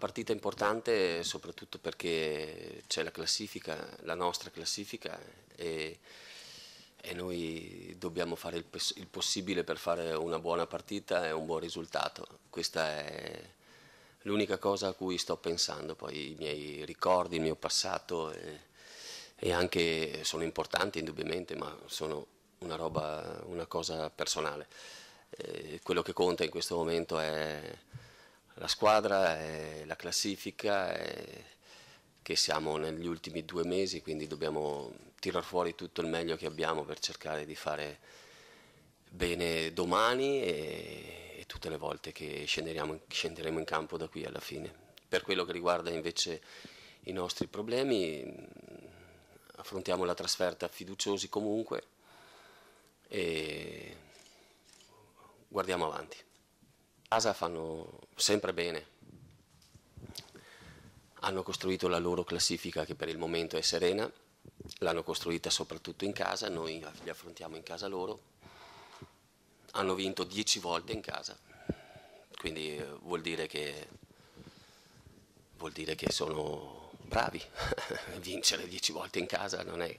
partita importante soprattutto perché c'è la classifica, la nostra classifica e, e noi dobbiamo fare il, il, possibile per fare una buona partita e un buon risultato. Questa è l'unica cosa a cui sto pensando, poi i miei ricordi, il mio passato e, e anche sono importanti indubbiamente, ma sono una, roba, una cosa personale. E eh, quello che conta in questo momento è la squadra e la classifica e che siamo negli ultimi due mesi, quindi dobbiamo tirar fuori tutto il meglio che abbiamo per cercare di fare bene domani e, e tutte le volte che scenderemo, scenderemo in campo da qui alla fine. Per quello che riguarda invece i nostri problemi, affrontiamo la trasferta fiduciosi comunque e guardiamo avanti casa fanno sempre bene, hanno costruito la loro classifica che per il momento è serena, l'hanno costruita soprattutto in casa, noi li affrontiamo in casa loro, hanno vinto dieci volte in casa, quindi eh, vuol, dire che, vuol dire che, sono bravi, vincere dieci volte in casa non è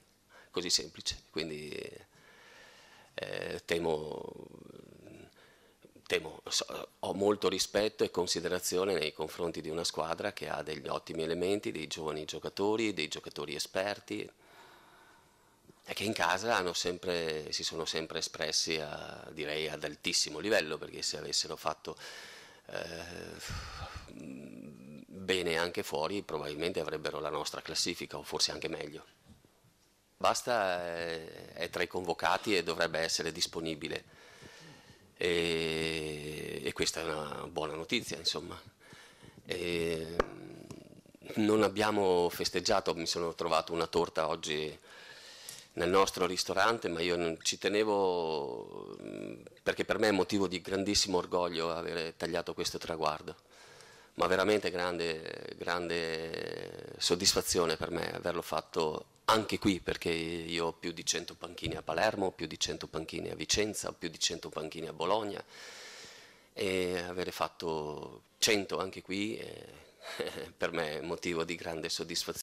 così semplice, quindi eh, temo temo, ho molto rispetto e considerazione nei confronti di una squadra che ha degli ottimi elementi, dei giovani giocatori, dei giocatori esperti e che in casa sempre, si sono sempre espressi a, direi ad altissimo livello perché se avessero fatto eh, bene anche fuori probabilmente avrebbero la nostra classifica o forse anche meglio. Basta eh, è tra i convocati e dovrebbe essere disponibile e, e questa è una buona notizia insomma. E non abbiamo festeggiato, mi sono trovato una torta oggi nel nostro ristorante, ma io ci tenevo perché per me è motivo di grandissimo orgoglio avere tagliato questo traguardo, ma veramente grande, grande soddisfazione per me averlo fatto anche qui perché io ho più di 100 panchine a Palermo, più di 100 panchine a Vicenza, più di 100 panchine a Bologna e avere fatto 100 anche qui è eh, per me è motivo di grande soddisfazione.